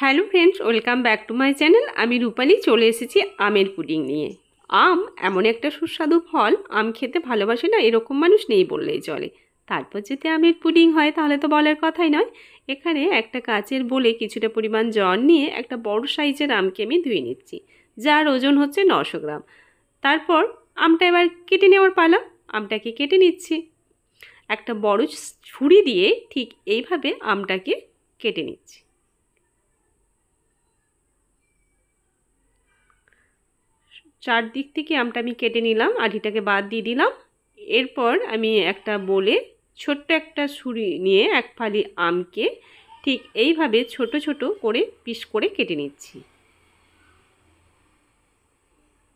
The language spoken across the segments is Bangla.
hello friends welcome back to my channel আমি রূপালি চলে এসেছি আমের পুডিং নিয়ে আম এমন একটা সুস্বাদু ফল আম খেতে ভালোবাসে না এরকম মানুষ নেই বললেই চলে তারপর যদি আমের পুডিং হয় তাহলে তো বলার কথাই নয় এখানে একটা কাচের বলে কিছুটা পরিমাণ জল নিয়ে একটা বড় সাইজের আমকে আমি ধুয়ে নিচ্ছি যার ওজন হচ্ছে নশো গ্রাম তারপর আমটা এবার কেটে নেওয়ার পালা আমটাকে কেটে নিচ্ছি একটা বড় ছুরি দিয়ে ঠিক এইভাবে আমটাকে কেটে নিচ্ছি চারদিক থেকে আমটা আমি কেটে নিলাম আঠিটাকে বাদ দিয়ে দিলাম এরপর আমি একটা বলে ছোট্ট একটা ছুরি নিয়ে এক ফালি আমকে ঠিক এইভাবে ছোট ছোট করে পিস করে কেটে নিচ্ছি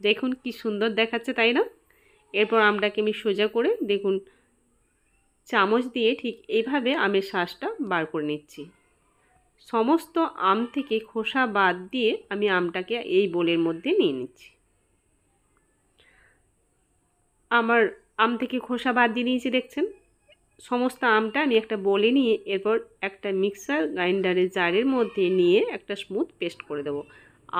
দেখুন কি সুন্দর দেখাচ্ছে তাই না এরপর আমটাকে আমি সোজা করে দেখুন চামচ দিয়ে ঠিক এইভাবে আমের শ্বাসটা বার করে নিচ্ছি সমস্ত আম থেকে খোসা বাদ দিয়ে আমি আমটাকে এই বোলের মধ্যে নিয়ে নিচ্ছি আমার আম থেকে খোসা বাদ দিয়ে নিয়েছি দেখছেন সমস্ত আমটা আমি একটা বলে নিয়ে এরপর একটা মিক্সার গ্রাইন্ডারের জারের মধ্যে নিয়ে একটা স্মুথ পেস্ট করে দেবো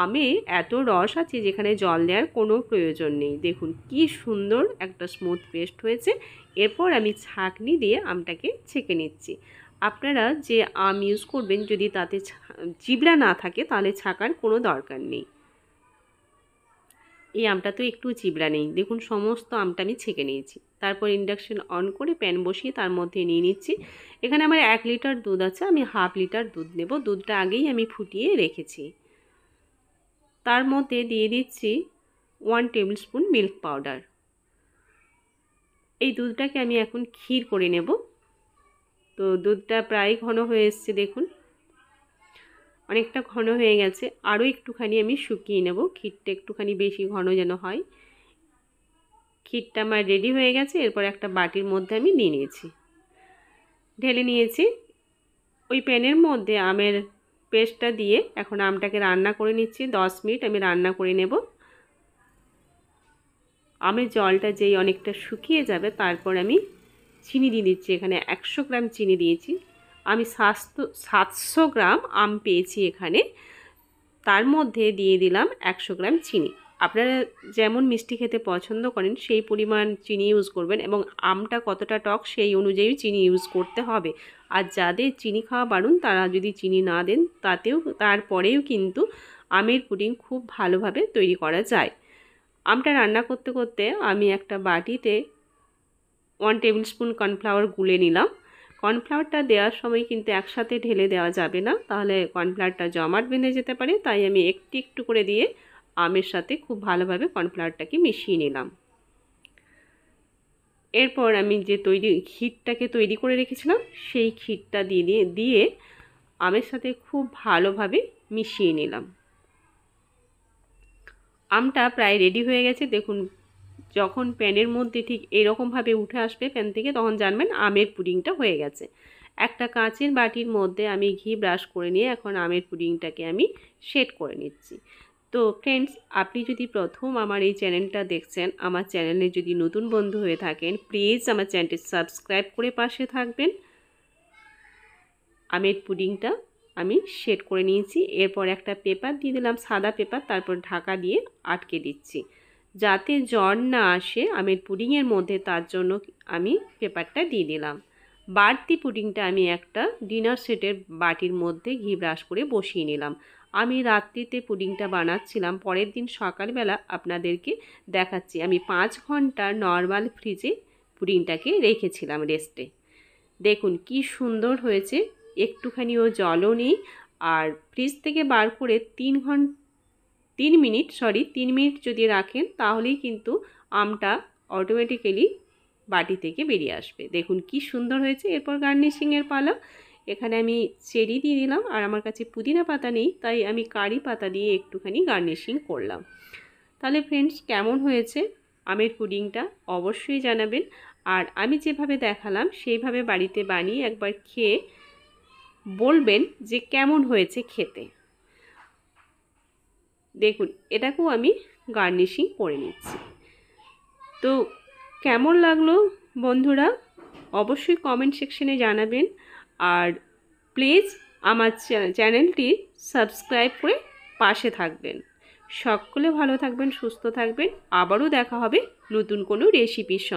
আমে এত রস আছে যেখানে জল দেওয়ার কোনো প্রয়োজন নেই দেখুন কি সুন্দর একটা স্মুথ পেস্ট হয়েছে এরপর আমি ছাঁকনি দিয়ে আমটাকে ছেঁকে নিচ্ছি আপনারা যে আম ইউজ করবেন যদি তাতে চিবড়া না থাকে তাহলে ছাকার কোনো দরকার নেই এই আমটা তো একটু চিবড়া নেই দেখুন সমস্ত আমটা আমি ছেঁকে নিয়েছি তারপর ইন্ডাকশান অন করে প্যান বসিয়ে তার মধ্যে নিয়ে নিচ্ছি এখানে আমার এক লিটার দুধ আছে আমি হাফ লিটার দুধ নেব দুধটা আগেই আমি ফুটিয়ে রেখেছি তার মধ্যে দিয়ে দিচ্ছি one tablespoon milk powder এই দুধটাকে আমি এখন ক্ষীর করে নেব তো দুধটা প্রায় ঘন হয়ে এসছে দেখুন অনেকটা ঘন হয়ে গেছে আরও একটুখানি আমি শুকিয়ে নেব ক্ষীরটা একটুখানি বেশি ঘন যেন হয় ক্ষীরটা আমার রেডি হয়ে গেছে এরপর একটা বাটির মধ্যে আমি নিয়ে নিয়েছি ঢেলে নিয়েছি ওই প্যানের মধ্যে আমের পেস্টটা দিয়ে এখন আমটাকে রান্না করে নিচ্ছি দশ মিনিট আমি রান্না করে নেব আমের জলটা যেই অনেকটা শুকিয়ে যাবে তারপর আমি চিনি দিয়ে দিচ্ছি এখানে একশো গ্রাম চিনি দিয়েছি আমি সাতশো সাতশো গ্রাম আম পেয়েছি এখানে তার মধ্যে দিয়ে দিলাম একশো গ্রাম চিনি আপনারা যেমন মিষ্টি খেতে পছন্দ করেন সেই পরিমাণ চিনি ইউজ করবেন এবং আমটা কতটা টক সেই অনুযায়ী চিনি ইউজ করতে হবে আর যাদের চিনি খাওয়া বারুন তারা যদি চিনি না দেন তাতেও তারপরেও কিন্তু আমের পুডিং খুব ভালোভাবে তৈরি করা যায় আমটা রান্না করতে করতে আমি একটা বাটিতে ওয়ান টেবিল স্পুন কর্নফ্লাওয়ার গুলে নিলাম কর্নফ্লাওয়ারটা দেওয়ার সময় কিন্তু একসাথে ঢেলে দেওয়া যাবে না তাহলে কর্নফ্লাওয়ারটা জমাট বেঁধে যেতে পারে তাই আমি একটু একটু করে দিয়ে আমের সাথে খুব ভালোভাবে কর্নফ্লাওয়ারটাকে মিশিয়ে নিলাম এরপর আমি যে তৈরি ক্ষীরটাকে তৈরি করে রেখেছিলাম সেই ক্ষীরটা দিয়ে দিয়ে আমের সাথে খুব ভালোভাবে মিশিয়ে নিলাম আমটা প্রায় রেডি হয়ে গেছে দেখুন যখন প্যানের মধ্যে ঠিক এরকমভাবে উঠে আসবে প্যান থেকে তখন জানবেন আমের পুডিংটা হয়ে গেছে একটা কাঁচের বাটির মধ্যে আমি ঘি ব্রাশ করে নিয়ে এখন আমের পুডিংটাকে আমি সেট করে নিচ্ছি তো ফ্রেন্ডস আপনি যদি প্রথম আমার এই চ্যানেলটা দেখছেন আমার চ্যানেলে যদি নতুন বন্ধু হয়ে থাকেন প্লিজ আমার চ্যানেলটি সাবস্ক্রাইব করে পাশে থাকবেন আমের পুডিংটা আমি সেট করে নিয়েছি এরপর একটা পেপার দিয়ে দিলাম সাদা পেপার তারপর ঢাকা দিয়ে আটকে দিচ্ছি যাতে জ্বর না আসে আমের পুডিংয়ের মধ্যে তার জন্য আমি পেপারটা দিয়ে দিলাম বাড়তি পুডিংটা আমি একটা ডিনার সেটের বাটির মধ্যে ঘি ব্রাশ করে বসিয়ে নিলাম আমি রাত্রিতে পুডিংটা বানাচ্ছিলাম পরের দিন সকালবেলা আপনাদেরকে দেখাচ্ছি আমি পাঁচ ঘন্টা নর্মাল ফ্রিজে পুডিংটাকে রেখেছিলাম রেস্টে দেখুন কি সুন্দর হয়েছে একটুখানিও জলও নেই আর ফ্রিজ থেকে বার করে তিন ঘন্টা তিন মিনিট সরি তিন মিনিট যদি রাখেন তাহলেই কিন্তু আমটা অটোমেটিক্যালি বাটি থেকে বেরিয়ে আসবে দেখুন কি সুন্দর হয়েছে এরপর গার্নিশিংয়ের পালা এখানে আমি চেরি দিয়ে দিলাম আর আমার কাছে পুদিনা পাতা নেই তাই আমি কারি পাতা দিয়ে একটুখানি গার্নিশিং করলাম তাহলে ফ্রেন্ডস কেমন হয়েছে আমের পুডিংটা অবশ্যই জানাবেন আর আমি যেভাবে দেখালাম সেইভাবে বাড়িতে বানিয়ে একবার খেয়ে বলবেন যে কেমন হয়েছে খেতে দেখুন এটাকেও আমি গার্নিশিং করে নিচ্ছি তো কেমন লাগলো বন্ধুরা অবশ্যই কমেন্ট সেকশনে জানাবেন আর প্লিজ আমার চ্যানেলটি সাবস্ক্রাইব করে পাশে থাকবেন সকলে ভালো থাকবেন সুস্থ থাকবেন আবারও দেখা হবে নতুন কোনো রেসিপির সঙ্গে